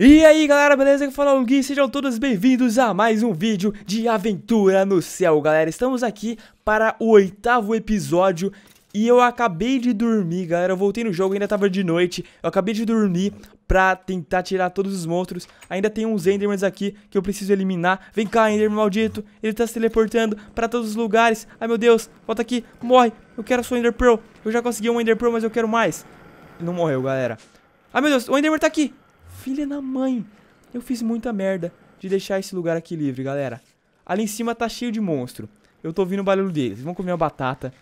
E aí galera, beleza? Que fala é o Gui, sejam todos bem-vindos a mais um vídeo de Aventura no Céu, galera. Estamos aqui para o oitavo episódio e eu acabei de dormir, galera. Eu voltei no jogo, ainda tava de noite. Eu acabei de dormir pra tentar tirar todos os monstros. Ainda tem uns Endermans aqui que eu preciso eliminar. Vem cá, Enderman maldito. Ele tá se teleportando pra todos os lugares. Ai meu Deus, volta aqui, morre. Eu quero sua Ender Pearl. Eu já consegui um Ender Pearl, mas eu quero mais. Não morreu, galera. Ai meu Deus, o Enderman tá aqui filha na mãe. Eu fiz muita merda de deixar esse lugar aqui livre, galera. Ali em cima tá cheio de monstro. Eu tô ouvindo o barulho deles. Vamos comer uma batata.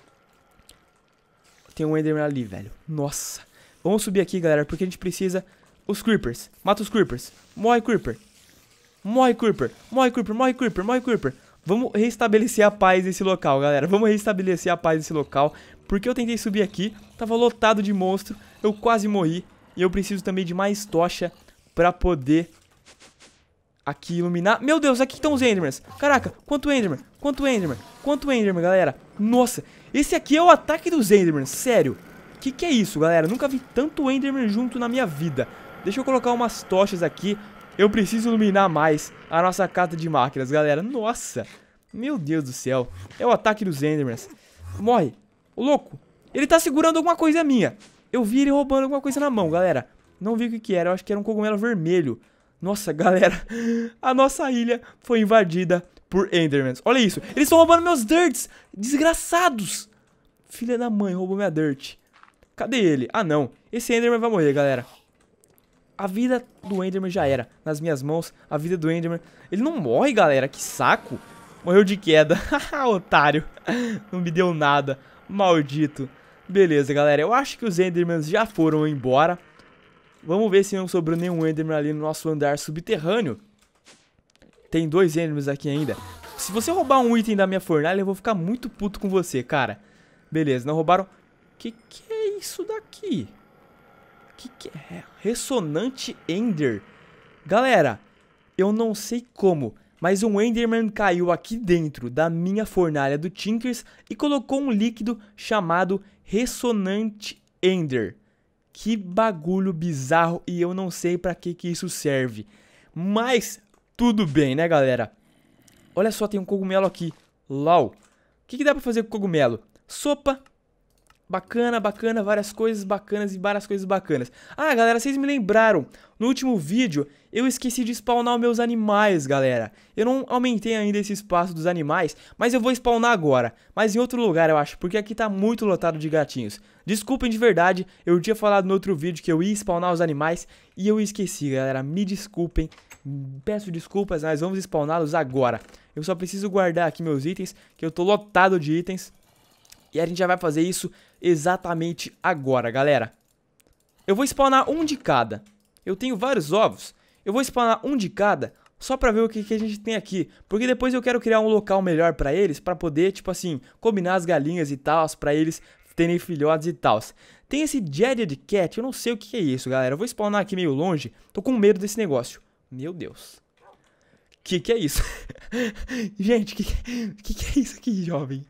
Tem um Enderman ali, velho. Nossa. Vamos subir aqui, galera, porque a gente precisa... Os Creepers. Mata os Creepers. Morre, Creeper. Morre, Creeper. Morre, Creeper. Morre, Creeper. Morre, Creeper. Vamos restabelecer a paz nesse local, galera. Vamos restabelecer a paz nesse local. Porque eu tentei subir aqui, tava lotado de monstro, eu quase morri. E eu preciso também de mais tocha pra poder aqui iluminar. Meu Deus, aqui estão os Endermans. Caraca, quanto Enderman, quanto Enderman, quanto Enderman, galera. Nossa, esse aqui é o ataque dos Endermans, sério. Que que é isso, galera? Nunca vi tanto Enderman junto na minha vida. Deixa eu colocar umas tochas aqui. Eu preciso iluminar mais a nossa casa de máquinas, galera. Nossa, meu Deus do céu. É o ataque dos Endermans. Morre. Ô, louco. Ele tá segurando alguma coisa minha. Eu vi ele roubando alguma coisa na mão, galera. Não vi o que, que era, eu acho que era um cogumelo vermelho. Nossa, galera, a nossa ilha foi invadida por Endermans. Olha isso, eles estão roubando meus dirts, desgraçados. Filha da mãe, roubou minha dirt. Cadê ele? Ah, não. Esse Enderman vai morrer, galera. A vida do Enderman já era. Nas minhas mãos, a vida do Enderman... Ele não morre, galera, que saco. Morreu de queda. otário. não me deu nada. Maldito. Beleza, galera, eu acho que os Endermans já foram embora. Vamos ver se não sobrou nenhum Enderman ali no nosso andar subterrâneo. Tem dois Endermans aqui ainda. Se você roubar um item da minha fornalha, eu vou ficar muito puto com você, cara. Beleza, não roubaram... Que que é isso daqui? Que que é? Ressonante Ender. Galera, eu não sei como, mas um Enderman caiu aqui dentro da minha fornalha do Tinkers e colocou um líquido chamado Ressonante Ender. Que bagulho bizarro e eu não sei para que que isso serve. Mas tudo bem, né, galera? Olha só, tem um cogumelo aqui. Lau. O que, que dá pra fazer com cogumelo? Sopa. Bacana, bacana, várias coisas bacanas e várias coisas bacanas. Ah, galera, vocês me lembraram. No último vídeo, eu esqueci de spawnar os meus animais, galera. Eu não aumentei ainda esse espaço dos animais, mas eu vou spawnar agora. Mas em outro lugar, eu acho, porque aqui tá muito lotado de gatinhos. Desculpem de verdade, eu tinha falado no outro vídeo que eu ia spawnar os animais e eu esqueci, galera. Me desculpem, peço desculpas, mas vamos spawná-los agora. Eu só preciso guardar aqui meus itens, que eu tô lotado de itens. E a gente já vai fazer isso exatamente agora, galera. Eu vou spawnar um de cada. Eu tenho vários ovos. Eu vou spawnar um de cada só pra ver o que, que, a gente tem aqui. Porque depois eu quero criar um local melhor pra eles, pra poder, tipo assim, combinar as galinhas e tal, pra eles terem filhotes e tal. Tem esse Jared Cat, eu não sei o que é isso, galera. Eu vou spawnar aqui meio longe, tô com medo desse negócio. Meu Deus. Que que é isso? Gente, que, que que é isso aqui, jovem?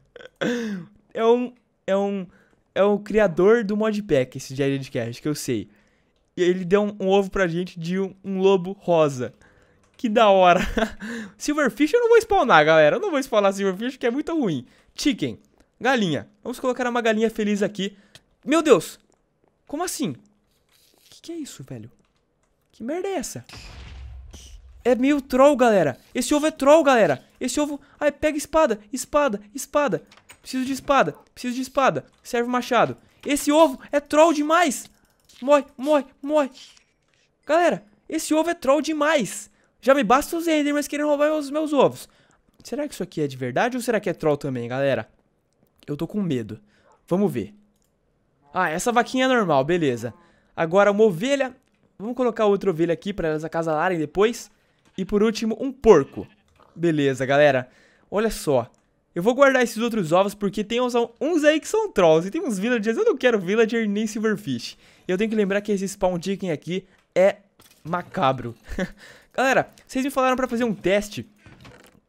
É um... É um... É o criador do modpack, esse Jared Cat, que eu sei. E ele deu um, um, ovo pra gente de um, um lobo rosa. Que da hora. Silverfish eu não vou spawnar, galera. Eu não vou spawnar Silverfish, que é muito ruim. Chicken. Galinha. Vamos colocar uma galinha feliz aqui. Meu Deus! Como assim? O que, que é isso, velho? Que merda é essa? É meio troll, galera. Esse ovo é troll, galera. Esse ovo... Ai, pega espada, espada, espada. Preciso de espada, preciso de espada. Serve machado. Esse ovo é troll demais. Morre, morre, morre. Galera, esse ovo é troll demais. Já me basta os Endermans querendo roubar os meus ovos. Será que isso aqui é de verdade ou será que é troll também, galera? Eu tô com medo. Vamos ver. Ah, essa vaquinha é normal, beleza. Agora uma ovelha. Vamos colocar outra ovelha aqui pra elas acasalarem depois. E por último, um porco. Beleza, galera. Olha só. Eu vou guardar esses outros ovos porque tem uns, uns aí que são trolls. E tem uns villagers. Eu não quero villager nem silverfish. E eu tenho que lembrar que esse spawn chicken aqui é macabro. Galera, vocês me falaram pra fazer um teste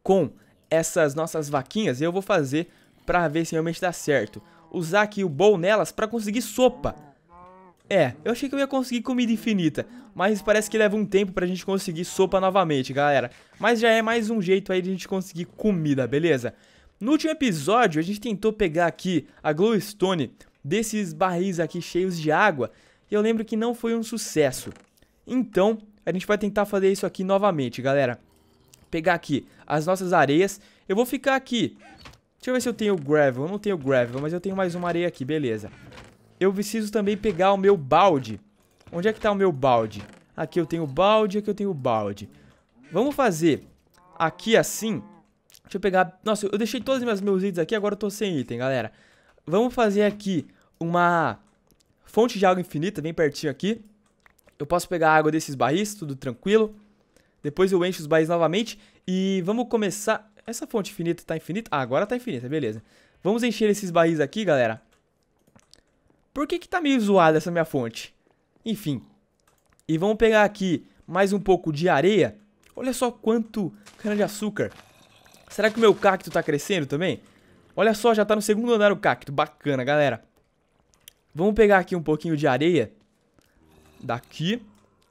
com essas nossas vaquinhas. E eu vou fazer para ver se realmente dá certo. Usar aqui o bowl nelas para conseguir sopa. É, eu achei que eu ia conseguir comida infinita, mas parece que leva um tempo pra gente conseguir sopa novamente, galera. Mas já é mais um jeito aí de a gente conseguir comida, beleza? No último episódio, a gente tentou pegar aqui a glowstone desses barris aqui cheios de água, e eu lembro que não foi um sucesso. Então, a gente vai tentar fazer isso aqui novamente, galera. Pegar aqui as nossas areias, eu vou ficar aqui Deixa eu ver se eu tenho gravel. Eu não tenho gravel, mas eu tenho mais uma areia aqui, beleza. Eu preciso também pegar o meu balde. Onde é que tá o meu balde? Aqui eu tenho balde, aqui eu tenho balde. Vamos fazer aqui assim. Deixa eu pegar... Nossa, eu deixei todos os meus, meus itens aqui, agora eu tô sem item, galera. Vamos fazer aqui uma fonte de água infinita, bem pertinho aqui. Eu posso pegar a água desses barris, tudo tranquilo. Depois eu encho os barris novamente. E vamos começar essa fonte finita tá infinita? Ah, agora tá infinita, beleza. Vamos encher esses barris aqui, galera. Por que que tá meio zoada essa minha fonte? Enfim. E vamos pegar aqui mais um pouco de areia. Olha só quanto cana-de-açúcar. Será que o meu cacto tá crescendo também? Olha só, já tá no segundo andar o cacto. Bacana, galera. Vamos pegar aqui um pouquinho de areia. Daqui.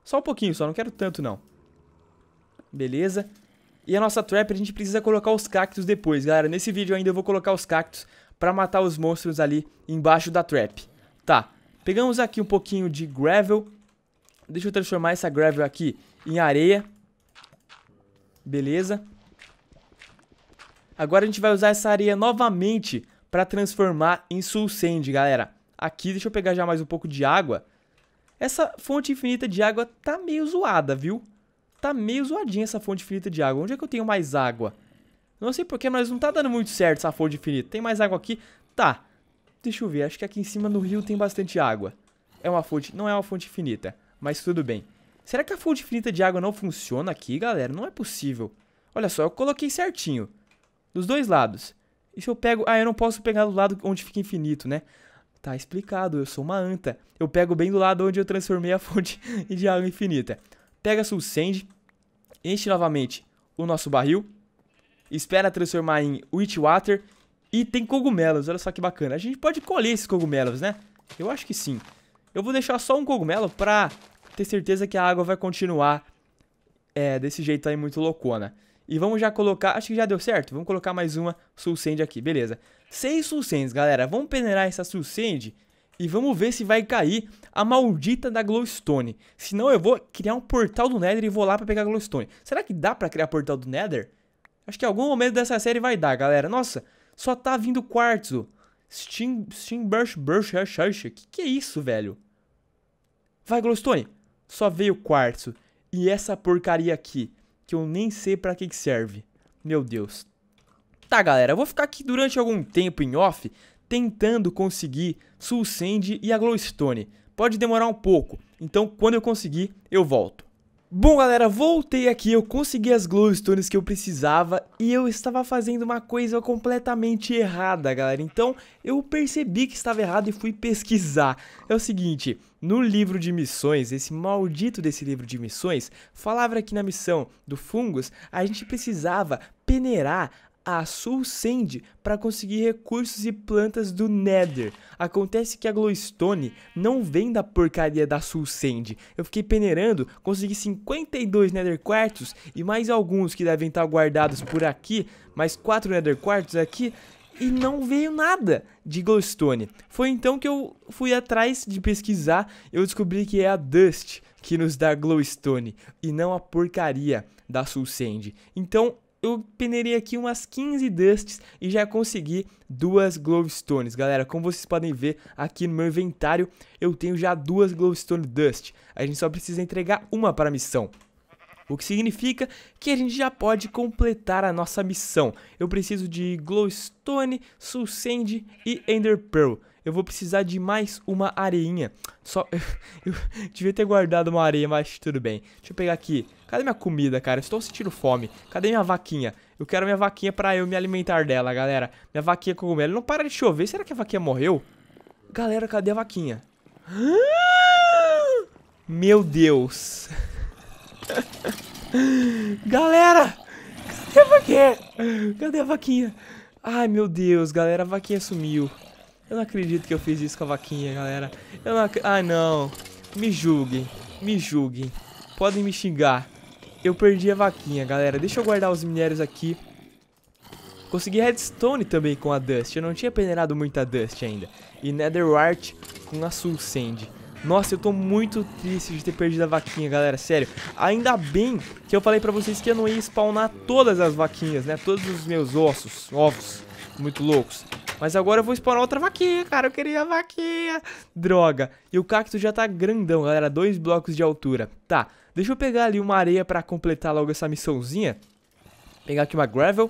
Só um pouquinho, só não quero tanto, não. Beleza. E a nossa trap a gente precisa colocar os cactos depois, galera. Nesse vídeo ainda eu vou colocar os cactos pra matar os monstros ali embaixo da trap. Tá, pegamos aqui um pouquinho de gravel. Deixa eu transformar essa gravel aqui em areia. Beleza. Agora a gente vai usar essa areia novamente pra transformar em soul sand, galera. Aqui, deixa eu pegar já mais um pouco de água. Essa fonte infinita de água tá meio zoada, viu? tá meio zoadinha essa fonte infinita de água. Onde é que eu tenho mais água? Não sei porquê, mas não tá dando muito certo essa fonte infinita. Tem mais água aqui? Tá. Deixa eu ver, acho que aqui em cima no rio tem bastante água. É uma fonte, não é uma fonte infinita, mas tudo bem. Será que a fonte infinita de água não funciona aqui, galera? Não é possível. Olha só, eu coloquei certinho. Dos dois lados. E se eu pego... Ah, eu não posso pegar do lado onde fica infinito, né? Tá explicado, eu sou uma anta. Eu pego bem do lado onde eu transformei a fonte de água infinita. Pega Soul Sand, enche novamente o nosso barril, espera transformar em water e tem cogumelos, olha só que bacana. A gente pode colher esses cogumelos, né? Eu acho que sim. Eu vou deixar só um cogumelo pra ter certeza que a água vai continuar é, desse jeito aí muito loucona. E vamos já colocar, acho que já deu certo, vamos colocar mais uma Sulcend aqui, beleza. Seis Sulcendes, galera, vamos peneirar essa Sulcend e vamos ver se vai cair a maldita da glowstone. Senão eu vou criar um portal do Nether e vou lá pra pegar a glowstone. Será que dá pra criar portal do Nether? Acho que em algum momento dessa série vai dar, galera. Nossa, só tá vindo quartzo. Steam, Steam Brush Brush Hush Hush. Que que é isso, velho? Vai, glowstone. Só veio quartzo. E essa porcaria aqui, que eu nem sei pra que, que serve. Meu Deus. Tá, galera, eu vou ficar aqui durante algum tempo em off, tentando conseguir Sand e a Glowstone. Pode demorar um pouco, então quando eu conseguir, eu volto. Bom galera, voltei aqui, eu consegui as glowstones que eu precisava e eu estava fazendo uma coisa completamente errada, galera. Então, eu percebi que estava errado e fui pesquisar. É o seguinte, no livro de missões, esse maldito desse livro de missões, falava que na missão do fungos, a gente precisava peneirar a Sand para conseguir recursos e plantas do Nether. Acontece que a Glowstone não vem da porcaria da Sand. Eu fiquei peneirando, consegui 52 Nether Quartos e mais alguns que devem estar tá guardados por aqui, mais 4 Nether Quartos aqui e não veio nada de Glowstone. Foi então que eu fui atrás de pesquisar, eu descobri que é a Dust que nos dá Glowstone e não a porcaria da Sand. Então eu peneirei aqui umas 15 dusts e já consegui duas glowstones. Galera, como vocês podem ver aqui no meu inventário, eu tenho já duas glowstone dust. A gente só precisa entregar uma para a missão o que significa que a gente já pode completar a nossa missão. Eu preciso de Glowstone, Sand e Ender Pearl. Eu vou precisar de mais uma areinha. Só. Eu, devia ter guardado uma areia, mas tudo bem. Deixa eu pegar aqui. Cadê minha comida, cara? Estou sentindo fome. Cadê minha vaquinha? Eu quero minha vaquinha pra eu me alimentar dela, galera. Minha vaquinha com cogumelo. Não para de chover. Será que a vaquinha morreu? Galera, cadê a vaquinha? Meu Deus. Galera! Cadê a vaquinha? Cadê a vaquinha? Ai, meu Deus, galera, a vaquinha sumiu. Eu não acredito que eu fiz isso com a vaquinha, galera. Eu não ac... Ah, não. Me julguem. Me julguem. Podem me xingar. Eu perdi a vaquinha, galera. Deixa eu guardar os minérios aqui. Consegui redstone também com a Dust. Eu não tinha peneirado muita Dust ainda. E wart com a Soul Sand. Nossa, eu tô muito triste de ter perdido a vaquinha, galera, sério. Ainda bem que eu falei pra vocês que eu não ia spawnar todas as vaquinhas, né? Todos os meus ossos, ovos, muito loucos. Mas agora eu vou spawnar outra vaquinha, cara. Eu queria a vaquinha. Droga. E o cacto já tá grandão, galera. Dois blocos de altura. Tá. Deixa eu pegar ali uma areia pra completar logo essa missãozinha. Pegar aqui uma gravel.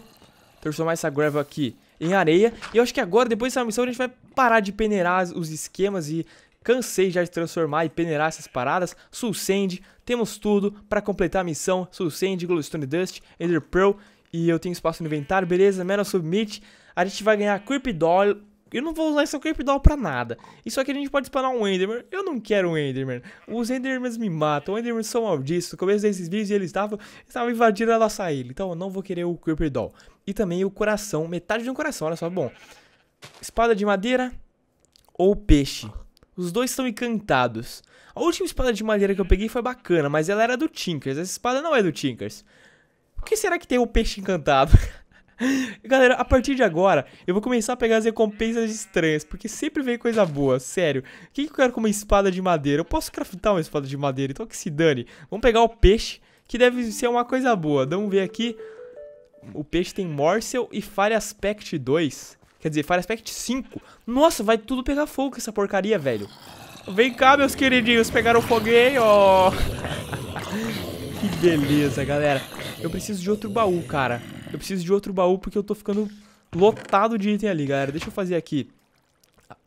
Transformar essa gravel aqui em areia. E eu acho que agora, depois dessa missão, a gente vai parar de peneirar os esquemas e Cansei já de transformar e peneirar essas paradas. Sand, temos tudo para completar a missão. Sand, Glowstone Dust, Ender Pearl. E eu tenho espaço no inventário, beleza? Metal Submit. A gente vai ganhar Creep Doll. Eu não vou usar essa Creep Doll pra nada. Isso aqui a gente pode spawnar um Enderman. Eu não quero um Enderman. Os Endermans me matam. Os Endermans são malditos. No começo desses vídeos eles estavam, estavam invadindo a nossa ilha. Então eu não vou querer o Creep Doll. E também o coração, metade de um coração, olha só. Bom, espada de madeira ou peixe? Os dois estão encantados. A última espada de madeira que eu peguei foi bacana, mas ela era do Tinkers. Essa espada não é do Tinkers. O que será que tem o peixe encantado? Galera, a partir de agora, eu vou começar a pegar as recompensas estranhas, porque sempre vem coisa boa, sério. O que, que eu quero com uma espada de madeira? Eu posso craftar uma espada de madeira, então que se dane. Vamos pegar o peixe, que deve ser uma coisa boa. Vamos ver aqui. O peixe tem Morsel e Fire Aspect 2. Quer dizer, Fire Aspect 5. Nossa, vai tudo pegar fogo essa porcaria, velho. Vem cá, meus queridinhos, pegaram ó. que beleza, galera. Eu preciso de outro baú, cara. Eu preciso de outro baú porque eu tô ficando lotado de item ali, galera. Deixa eu fazer aqui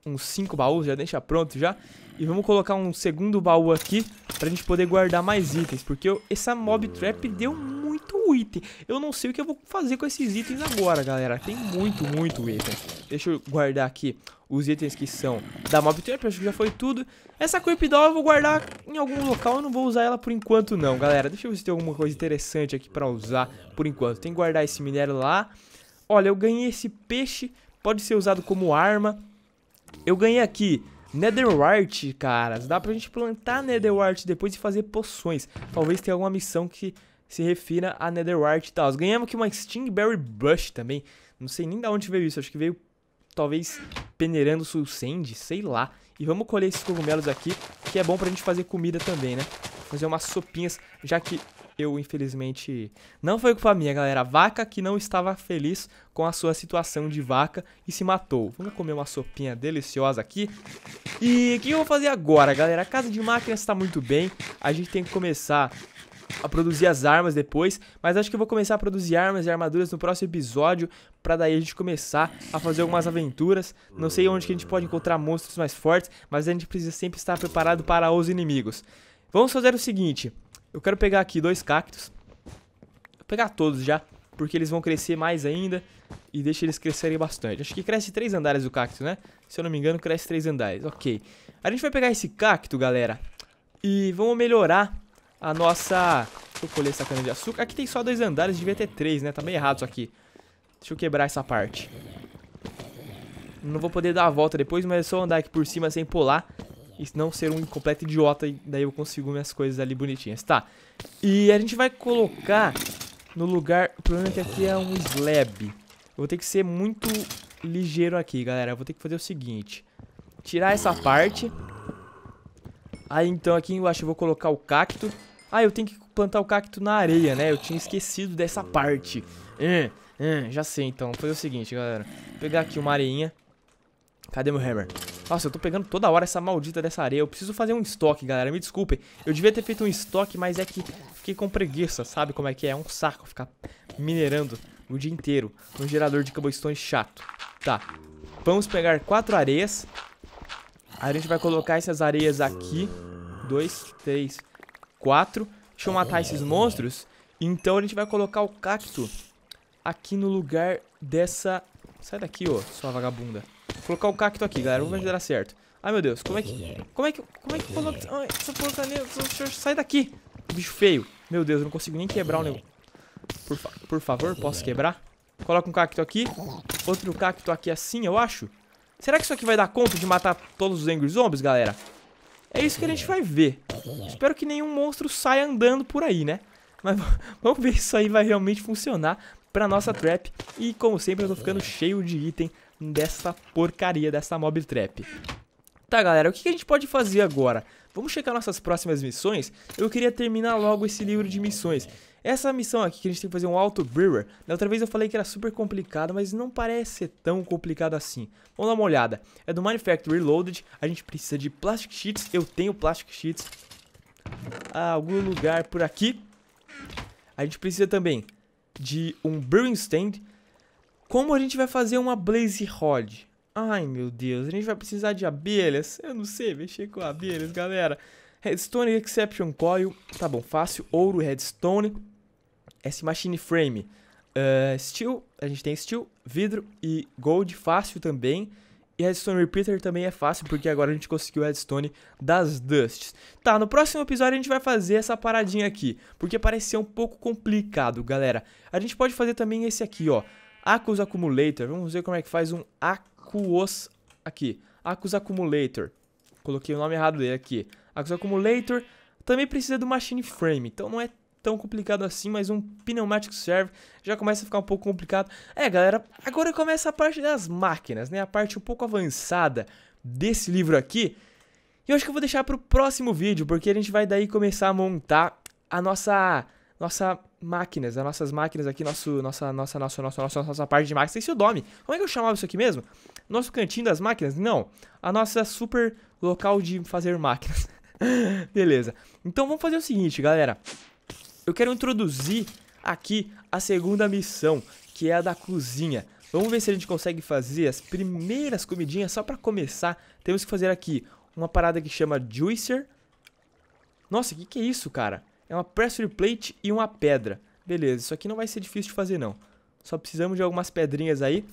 uns 5 baús, já deixa pronto já. E vamos colocar um segundo baú aqui pra gente poder guardar mais itens. Porque eu, essa mob trap deu muito item. Eu não sei o que eu vou fazer com esses itens agora, galera. Tem muito, muito item. Deixa eu guardar aqui os itens que são da Mob Trap. Acho que já foi tudo. Essa Creep Doll eu vou guardar em algum local. Eu não vou usar ela por enquanto não, galera. Deixa eu ver se tem alguma coisa interessante aqui pra usar por enquanto. Tem que guardar esse minério lá. Olha, eu ganhei esse peixe. Pode ser usado como arma. Eu ganhei aqui Netherwart, caras. Dá pra gente plantar Netherwart depois e fazer poções. Talvez tenha alguma missão que se refira a Netherwart e tal. Ganhamos aqui uma Stingberry Bush também. Não sei nem da onde veio isso. Acho que veio, talvez, peneirando o Sand, sei lá. E vamos colher esses cogumelos aqui, que é bom pra gente fazer comida também, né? Fazer umas sopinhas, já que eu infelizmente não foi culpa minha, galera. Vaca que não estava feliz com a sua situação de vaca e se matou. Vamos comer uma sopinha deliciosa aqui. E o que eu vou fazer agora, galera? A casa de máquinas está muito bem. A gente tem que começar a produzir as armas depois, mas acho que eu vou começar a produzir armas e armaduras no próximo episódio, para daí a gente começar a fazer algumas aventuras. Não sei onde que a gente pode encontrar monstros mais fortes, mas a gente precisa sempre estar preparado para os inimigos. Vamos fazer o seguinte, eu quero pegar aqui dois cactos. Vou pegar todos já, porque eles vão crescer mais ainda e deixa eles crescerem bastante. Acho que cresce três andares o cacto, né? Se eu não me engano, cresce três andares. Ok. A gente vai pegar esse cacto, galera, e vamos melhorar a nossa... Deixa eu colher essa cana de açúcar. Aqui tem só dois andares, devia ter três, né? Tá meio errado isso aqui. Deixa eu quebrar essa parte. Não vou poder dar a volta depois, mas é só andar aqui por cima sem pular e não ser um completo idiota e daí eu consigo minhas coisas ali bonitinhas, tá? E a gente vai colocar no lugar, o problema é que aqui é um slab. Eu vou ter que ser muito ligeiro aqui, galera. Eu vou ter que fazer o seguinte, tirar essa parte. Aí então aqui embaixo eu vou colocar o cacto. Ah, eu tenho que plantar o cacto na areia, né? Eu tinha esquecido dessa parte. Hum, hum, já sei então. Vou fazer o seguinte, galera. Vou pegar aqui uma areinha. Cadê meu hammer? Nossa, eu tô pegando toda hora essa maldita dessa areia. Eu preciso fazer um estoque, galera. Me desculpem. Eu devia ter feito um estoque, mas é que fiquei com preguiça, sabe como é que é? É um saco ficar minerando o dia inteiro no gerador de cobblestone chato. Tá. Vamos pegar quatro areias. Aí a gente vai colocar essas areias aqui. Dois, três, quatro. Deixa eu matar esses monstros. Então a gente vai colocar o cacto aqui no lugar dessa... Sai daqui, ô, sua vagabunda. Vou colocar o cacto aqui, galera. Vamos ver se dará certo. Ai, meu Deus. Como é que... Como é que... Como é que coloca... Ai, essa Sai daqui. Bicho feio. Meu Deus, eu não consigo nem quebrar o negócio. Por, fa... Por favor, posso quebrar? Coloca um cacto aqui. Outro cacto aqui assim, eu acho. Será que isso aqui vai dar conta de matar todos os Angry Zombies, galera? É isso que a gente vai ver. Espero que nenhum monstro saia andando por aí, né? Mas vamos ver se isso aí vai realmente funcionar pra nossa trap. E como sempre, eu tô ficando cheio de item dessa porcaria, dessa mob trap. Tá, galera, o que a gente pode fazer agora? Vamos checar nossas próximas missões? Eu queria terminar logo esse livro de missões. Essa missão aqui que a gente tem que fazer um auto brewer, da outra vez eu falei que era super complicado, mas não parece ser tão complicado assim. Vamos dar uma olhada. É do Manufacturer Reloaded, a gente precisa de plastic sheets, eu tenho plastic sheets. A algum lugar por aqui. A gente precisa também de um brewing stand, como a gente vai fazer uma blaze rod? Ai, meu Deus, a gente vai precisar de abelhas? Eu não sei mexer com abelhas, galera. Redstone Exception Coil, tá bom, fácil. Ouro, redstone. S-Machine Frame. Uh, steel, a gente tem steel, vidro e gold, fácil também. E redstone repeater também é fácil, porque agora a gente conseguiu redstone das dusts. Tá, no próximo episódio a gente vai fazer essa paradinha aqui, porque parece ser um pouco complicado, galera. A gente pode fazer também esse aqui, ó. Acus Accumulator. Vamos ver como é que faz um Acuos aqui. Acus Accumulator. Coloquei o nome errado dele aqui. Acus Accumulator também precisa do Machine Frame, então não é tão complicado assim, mas um Pneumatic Serve já começa a ficar um pouco complicado. É, galera, agora começa a parte das máquinas, né? A parte um pouco avançada desse livro aqui. E eu acho que eu vou deixar para o próximo vídeo, porque a gente vai daí começar a montar a nossa nossa máquinas, as né? nossas máquinas aqui, nosso, nossa, nossa, nossa, nossa, nossa, nossa parte de máquinas, esse é o nome. Como é que eu chamava isso aqui mesmo? Nosso cantinho das máquinas? Não, a nossa super local de fazer máquinas. Beleza, então vamos fazer o seguinte, galera. Eu quero introduzir aqui a segunda missão, que é a da cozinha. Vamos ver se a gente consegue fazer as primeiras comidinhas. Só pra começar, temos que fazer aqui uma parada que chama Juicer. Nossa, o que, que é isso, cara? é uma pressure plate e uma pedra. Beleza, isso aqui não vai ser difícil de fazer não. Só precisamos de algumas pedrinhas aí.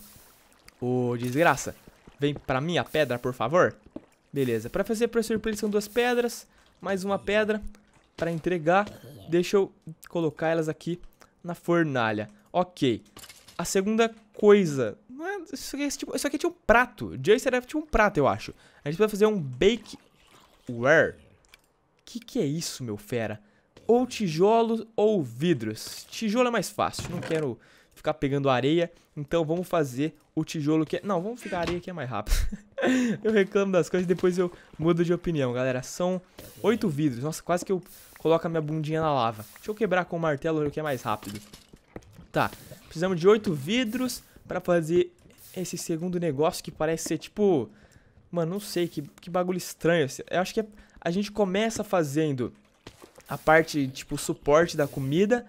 Ô, oh, desgraça. Vem pra mim a pedra, por favor. Beleza, pra fazer pressure plate são duas pedras, mais uma pedra pra entregar. Deixa eu colocar elas aqui na fornalha. Ok. A segunda coisa... É, isso aqui, é tipo, isso aqui tinha um prato. era tinha um prato, eu acho. A gente vai fazer um bake... Where? Que que é isso, meu fera? ou tijolos ou vidros. Tijolo é mais fácil, não quero ficar pegando areia, então vamos fazer o tijolo que é... Não, vamos ficar areia que é mais rápido. eu reclamo das coisas e depois eu mudo de opinião, galera. São oito vidros, nossa, quase que eu coloco a minha bundinha na lava. Deixa eu quebrar com o martelo que é mais rápido. Tá, precisamos de oito vidros pra fazer esse segundo negócio que parece ser tipo... Mano, não sei, que, que bagulho estranho. Eu acho que é... a gente começa fazendo a parte, tipo, suporte da comida.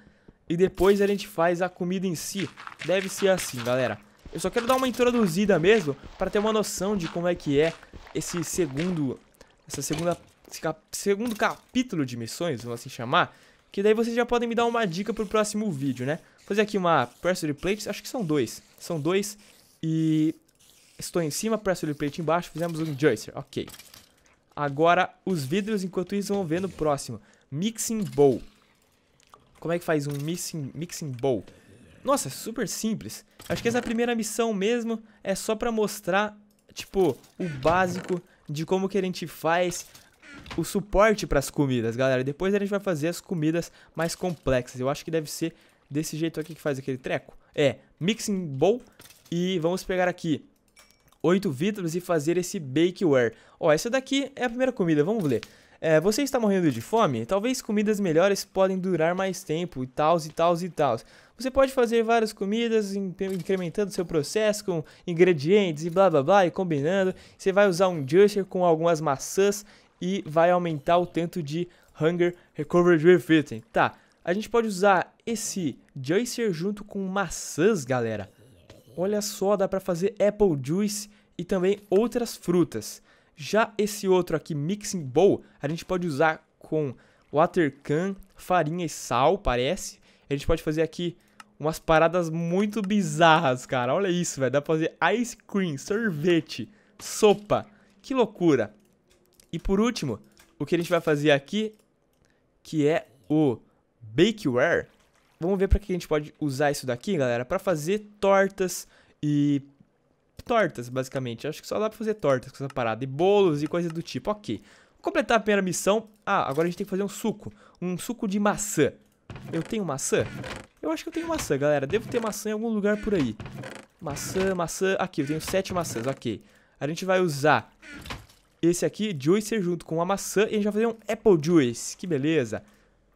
E depois a gente faz a comida em si. Deve ser assim, galera. Eu só quero dar uma introduzida mesmo para ter uma noção de como é que é esse segundo essa segunda cap, segundo capítulo de missões, vamos assim chamar, que daí vocês já podem me dar uma dica pro próximo vídeo, né? Vou fazer aqui uma pressure plate, acho que são dois. São dois e estou em cima, pressure plate embaixo, fizemos um joister, OK. Agora os vidros enquanto isso vão ver no próximo. Mixing Bowl. Como é que faz um Mixing, mixing Bowl? Nossa, super simples. Acho que essa é primeira missão mesmo é só pra mostrar, tipo, o básico de como que a gente faz o suporte para as comidas, galera. Depois a gente vai fazer as comidas mais complexas. Eu acho que deve ser desse jeito aqui que faz aquele treco. É, mixing bowl. E vamos pegar aqui 8 vitros e fazer esse bakeware. Ó, essa daqui é a primeira comida, vamos ler. É, você está morrendo de fome? Talvez comidas melhores podem durar mais tempo e tal e tal e tal. Você pode fazer várias comidas, incrementando seu processo com ingredientes e blá blá blá e combinando. Você vai usar um juicer com algumas maçãs e vai aumentar o tanto de Hunger Recovery refitting. Tá, a gente pode usar esse juicer junto com maçãs, galera olha só, dá para fazer apple juice e também outras frutas. Já esse outro aqui, mixing bowl, a gente pode usar com water can, farinha e sal, parece. A gente pode fazer aqui umas paradas muito bizarras, cara. Olha isso, velho. Dá pra fazer ice cream, sorvete, sopa. Que loucura. E por último, o que a gente vai fazer aqui, que é o bakeware, vamos ver para que a gente pode usar isso daqui, galera, para fazer tortas e tortas, basicamente. Acho que só dá para fazer tortas com essa parada e bolos e coisas do tipo. OK. Vou completar a primeira missão. Ah, agora a gente tem que fazer um suco, um suco de maçã. Eu tenho maçã? Eu acho que eu tenho maçã, galera. Devo ter maçã em algum lugar por aí. Maçã, maçã. Aqui, eu tenho sete maçãs, ok. A gente vai usar esse aqui, Juicer, junto com a maçã. E a gente vai fazer um Apple Juice. Que beleza.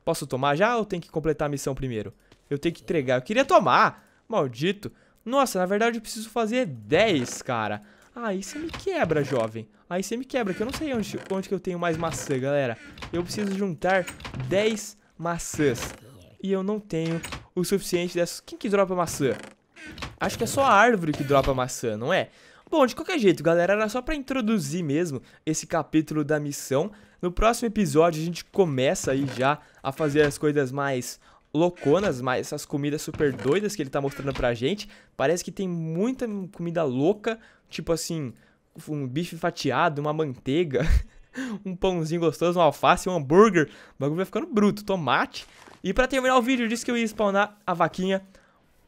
Posso tomar já ou tem que completar a missão primeiro? Eu tenho que entregar. Eu queria tomar. Maldito. Nossa, na verdade eu preciso fazer 10, cara. Aí você me quebra, jovem. Aí você me quebra, que eu não sei onde, onde que eu tenho mais maçã, galera. Eu preciso juntar 10 maçãs. E eu não tenho o suficiente dessas. Quem que dropa maçã? Acho que é só a árvore que dropa maçã, não é? Bom, de qualquer jeito, galera, era só pra introduzir mesmo esse capítulo da missão. No próximo episódio a gente começa aí já a fazer as coisas mais louconas, mais essas comidas super doidas que ele tá mostrando pra gente. Parece que tem muita comida louca, tipo assim, um bife fatiado, uma manteiga, um pãozinho gostoso, uma alface, um hambúrguer. O bagulho vai ficando bruto, tomate. E pra terminar o vídeo, eu disse que eu ia spawnar a vaquinha.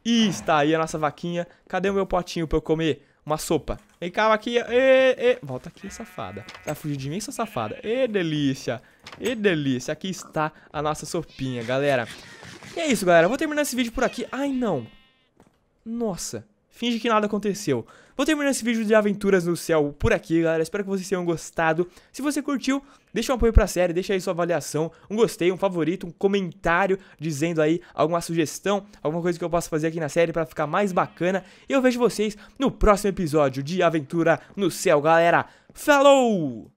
E está aí a nossa vaquinha. Cadê o meu potinho pra eu comer uma sopa? Vem cá, aqui. E, e. Volta aqui, safada. Tá fugir de mim, sua safada. E delícia. E delícia. Aqui está a nossa sopinha, galera. E é isso, galera. Eu vou terminar esse vídeo por aqui. Ai, não. Nossa finge que nada aconteceu. Vou terminar esse vídeo de aventuras no céu por aqui, galera. Espero que vocês tenham gostado. Se você curtiu, deixa um apoio pra série, deixa aí sua avaliação, um gostei, um favorito, um comentário dizendo aí alguma sugestão, alguma coisa que eu possa fazer aqui na série pra ficar mais bacana. E eu vejo vocês no próximo episódio de Aventura no Céu, galera. Falou!